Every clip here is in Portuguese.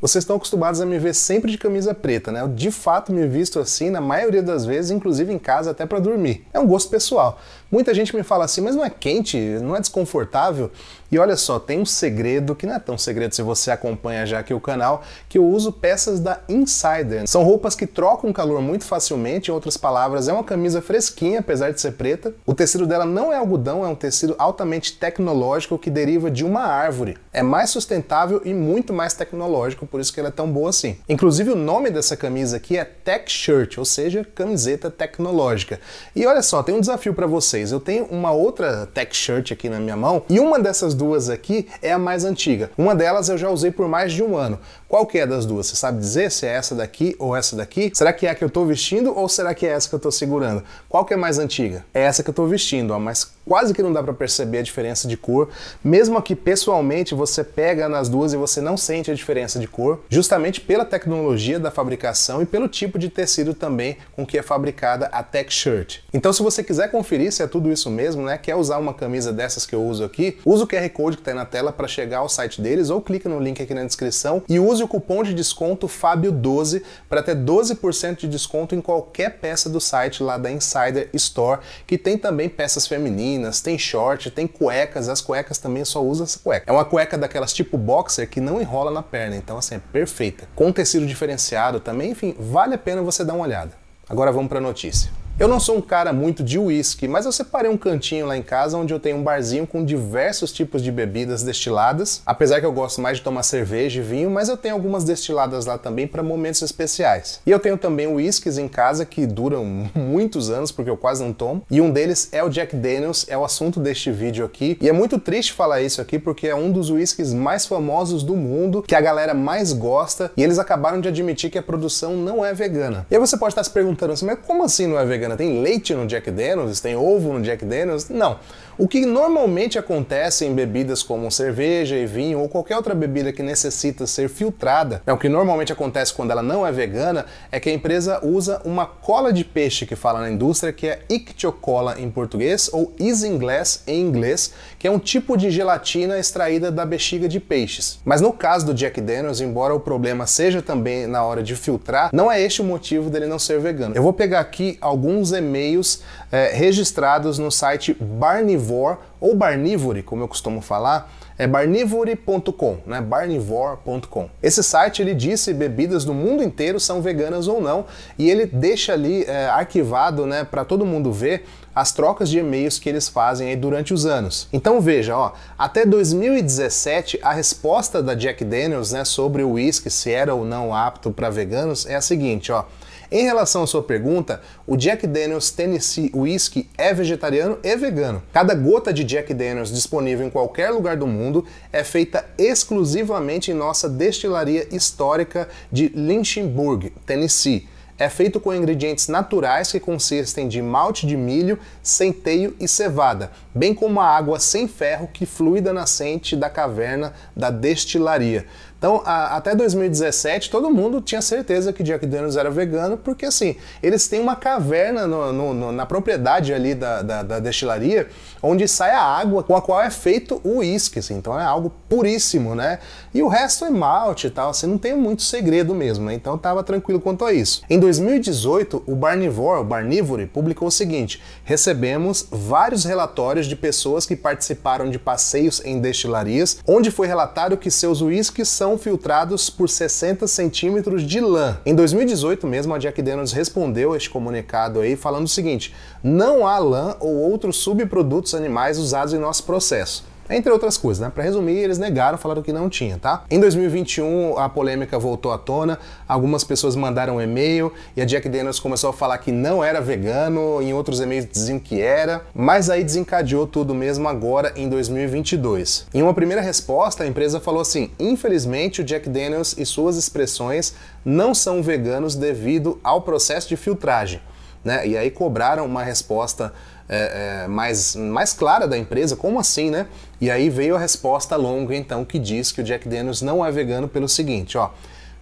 Vocês estão acostumados a me ver sempre de camisa preta, né? Eu de fato me visto assim na maioria das vezes, inclusive em casa até para dormir. É um gosto pessoal, Muita gente me fala assim, mas não é quente, não é desconfortável? E olha só, tem um segredo que não é tão segredo se você acompanha já aqui o canal, que eu uso peças da Insider. São roupas que trocam calor muito facilmente, em outras palavras, é uma camisa fresquinha, apesar de ser preta. O tecido dela não é algodão, é um tecido altamente tecnológico que deriva de uma árvore. É mais sustentável e muito mais tecnológico, por isso que ela é tão boa assim. Inclusive o nome dessa camisa aqui é Tech Shirt, ou seja, camiseta tecnológica. E olha só, tem um desafio para você vocês. Eu tenho uma outra tech shirt aqui na minha mão e uma dessas duas aqui é a mais antiga. Uma delas eu já usei por mais de um ano. Qual que é das duas? Você sabe dizer se é essa daqui ou essa daqui? Será que é a que eu estou vestindo ou será que é essa que eu estou segurando? Qual que é mais antiga? É essa que eu estou vestindo, ó, mas quase que não dá para perceber a diferença de cor. Mesmo aqui pessoalmente você pega nas duas e você não sente a diferença de cor, justamente pela tecnologia da fabricação e pelo tipo de tecido também com que é fabricada a tech shirt. Então se você quiser conferir se a é tudo isso mesmo, né? Quer usar uma camisa dessas que eu uso aqui? Usa o QR Code que está aí na tela para chegar ao site deles ou clica no link aqui na descrição e use o cupom de desconto Fábio12 para ter 12% de desconto em qualquer peça do site lá da Insider Store, que tem também peças femininas, tem short, tem cuecas, as cuecas também só usa essa cueca. É uma cueca daquelas tipo boxer que não enrola na perna, então assim, é perfeita. Com tecido diferenciado também, enfim, vale a pena você dar uma olhada. Agora vamos para a notícia. Eu não sou um cara muito de uísque, mas eu separei um cantinho lá em casa onde eu tenho um barzinho com diversos tipos de bebidas destiladas. Apesar que eu gosto mais de tomar cerveja e vinho, mas eu tenho algumas destiladas lá também para momentos especiais. E eu tenho também uísques em casa que duram muitos anos porque eu quase não tomo. E um deles é o Jack Daniels, é o assunto deste vídeo aqui. E é muito triste falar isso aqui porque é um dos uísques mais famosos do mundo, que a galera mais gosta, e eles acabaram de admitir que a produção não é vegana. E aí você pode estar se perguntando assim, mas como assim não é vegana? Tem leite no Jack Daniels? Tem ovo no Jack Daniels? Não. O que normalmente acontece em bebidas como cerveja e vinho ou qualquer outra bebida que necessita ser filtrada, é o que normalmente acontece quando ela não é vegana, é que a empresa usa uma cola de peixe que fala na indústria que é ictiocola em português ou isinglass em inglês, que é um tipo de gelatina extraída da bexiga de peixes. Mas no caso do Jack Daniels, embora o problema seja também na hora de filtrar, não é este o motivo dele não ser vegano. Eu vou pegar aqui alguns e-mails é, registrados no site Barnival reservoir ou Barnivore, como eu costumo falar, é barnivore.com, né? barnivore.com. Esse site ele diz se bebidas do mundo inteiro são veganas ou não e ele deixa ali é, arquivado, né, para todo mundo ver as trocas de e-mails que eles fazem durante os anos. Então veja, ó, até 2017 a resposta da Jack Daniels, né, sobre o whisky se era ou não apto para veganos é a seguinte, ó. Em relação à sua pergunta, o Jack Daniels Tennessee Whiskey é vegetariano e vegano. Cada gota de Jack Daniels disponível em qualquer lugar do mundo é feita exclusivamente em nossa destilaria histórica de Lynchburg, Tennessee. É feito com ingredientes naturais que consistem de malte de milho, centeio e cevada, bem como a água sem ferro que flui da nascente da caverna da destilaria. Então, a, até 2017, todo mundo tinha certeza que Jack Daniels era vegano, porque assim, eles têm uma caverna no, no, no, na propriedade ali da, da, da, destilaria, onde sai a água com a qual é feito o uísque, assim, então é algo puríssimo, né? E o resto é malte e tal, assim, não tem muito segredo mesmo, né? Então tava tranquilo quanto a isso. Em 2018, o Barnivore, o Barnivore, publicou o seguinte, recebemos vários relatórios de pessoas que participaram de passeios em destilarias, onde foi relatado que seus uísques são são filtrados por 60 centímetros de lã. Em 2018 mesmo, a Jack Daniels respondeu este comunicado aí falando o seguinte, não há lã ou outros subprodutos animais usados em nosso processo entre outras coisas, né? Para resumir, eles negaram, falaram que não tinha, tá? Em 2021, a polêmica voltou à tona, algumas pessoas mandaram um e-mail e a Jack Daniels começou a falar que não era vegano, em outros e-mails diziam que era, mas aí desencadeou tudo mesmo agora em 2022. Em uma primeira resposta, a empresa falou assim: infelizmente, o Jack Daniels e suas expressões não são veganos devido ao processo de filtragem. Né? E aí cobraram uma resposta é, é, mais, mais clara da empresa, como assim, né? E aí veio a resposta longa, então, que diz que o Jack Daniels não é vegano pelo seguinte, ó.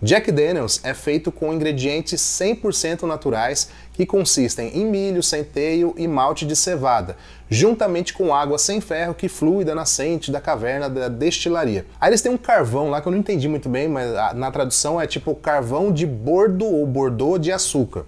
Jack Daniels é feito com ingredientes 100% naturais que consistem em milho, centeio e malte de cevada, juntamente com água sem ferro que flui da nascente da caverna da destilaria. Aí eles têm um carvão lá que eu não entendi muito bem, mas na tradução é tipo carvão de bordo ou bordô de açúcar.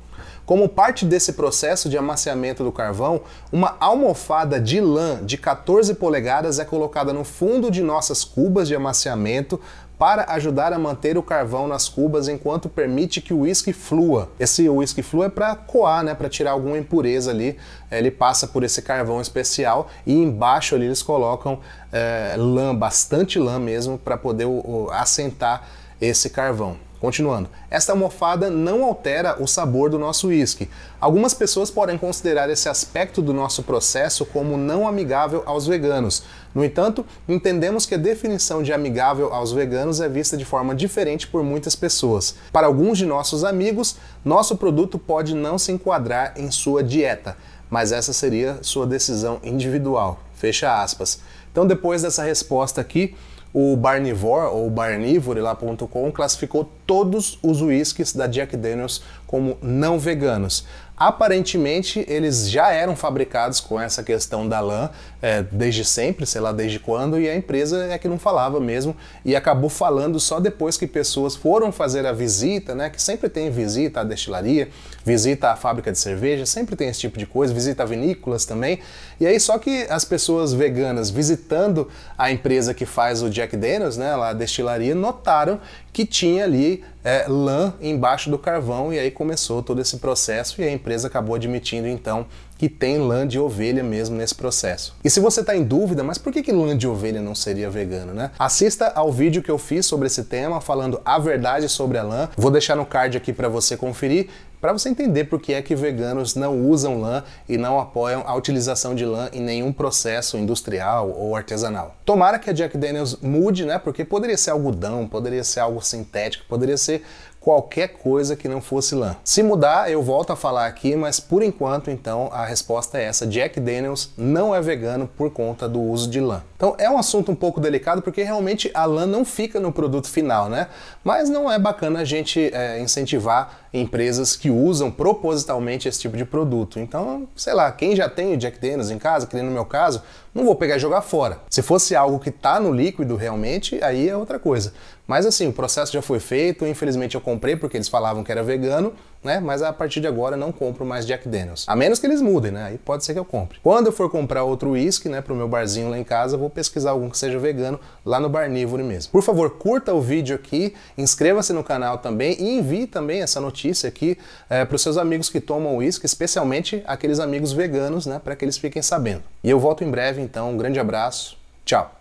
Como parte desse processo de amaciamento do carvão, uma almofada de lã de 14 polegadas é colocada no fundo de nossas cubas de amaciamento para ajudar a manter o carvão nas cubas enquanto permite que o uísque flua. Esse uísque flua é para coar, né, para tirar alguma impureza ali. É, ele passa por esse carvão especial e embaixo ali eles colocam é, lã, bastante lã mesmo, para poder o, o, assentar esse carvão. Continuando, esta almofada não altera o sabor do nosso uísque. Algumas pessoas podem considerar esse aspecto do nosso processo como não amigável aos veganos. No entanto, entendemos que a definição de amigável aos veganos é vista de forma diferente por muitas pessoas. Para alguns de nossos amigos, nosso produto pode não se enquadrar em sua dieta, mas essa seria sua decisão individual. Fecha aspas. Então, depois dessa resposta aqui, o Barnivore ou Barnivore.com classificou todos os uísques da Jack Daniels como não veganos. Aparentemente, eles já eram fabricados com essa questão da lã é, desde sempre, sei lá desde quando, e a empresa é que não falava mesmo e acabou falando só depois que pessoas foram fazer a visita, né? Que sempre tem visita à destilaria, visita à fábrica de cerveja, sempre tem esse tipo de coisa, visita a vinícolas também. E aí, só que as pessoas veganas visitando a empresa que faz o Jack Daniels, né? Lá a destilaria, notaram que tinha ali é, lã embaixo do carvão e aí começou todo esse processo e a empresa acabou admitindo então que tem lã de ovelha mesmo nesse processo. E se você está em dúvida, mas por que, que lã de ovelha não seria vegano, né? Assista ao vídeo que eu fiz sobre esse tema, falando a verdade sobre a lã. Vou deixar no card aqui para você conferir para você entender por que é que veganos não usam lã e não apoiam a utilização de lã em nenhum processo industrial ou artesanal. Tomara que a Jack Daniels mude, né? Porque poderia ser algodão, poderia ser algo sintético, poderia ser qualquer coisa que não fosse lã. Se mudar, eu volto a falar aqui, mas por enquanto, então, a resposta é essa. Jack Daniels não é vegano por conta do uso de lã. Então, é um assunto um pouco delicado, porque realmente a lã não fica no produto final, né? Mas não é bacana a gente é, incentivar empresas que usam propositalmente esse tipo de produto. Então, sei lá, quem já tem o Jack Daniels em casa, que nem no meu caso, não vou pegar e jogar fora. Se fosse algo que está no líquido realmente, aí é outra coisa. Mas assim, o processo já foi feito, infelizmente eu comprei porque eles falavam que era vegano, né? Mas a partir de agora não compro mais Jack Daniels. A menos que eles mudem, né? Aí pode ser que eu compre. Quando eu for comprar outro uísque, né, pro meu barzinho lá em casa, vou pesquisar algum que seja vegano lá no Barnívoro mesmo. Por favor, curta o vídeo aqui, inscreva-se no canal também e envie também essa notícia notícia aqui é, para os seus amigos que tomam uísque, especialmente aqueles amigos veganos, né, para que eles fiquem sabendo. E eu volto em breve, então, um grande abraço, tchau!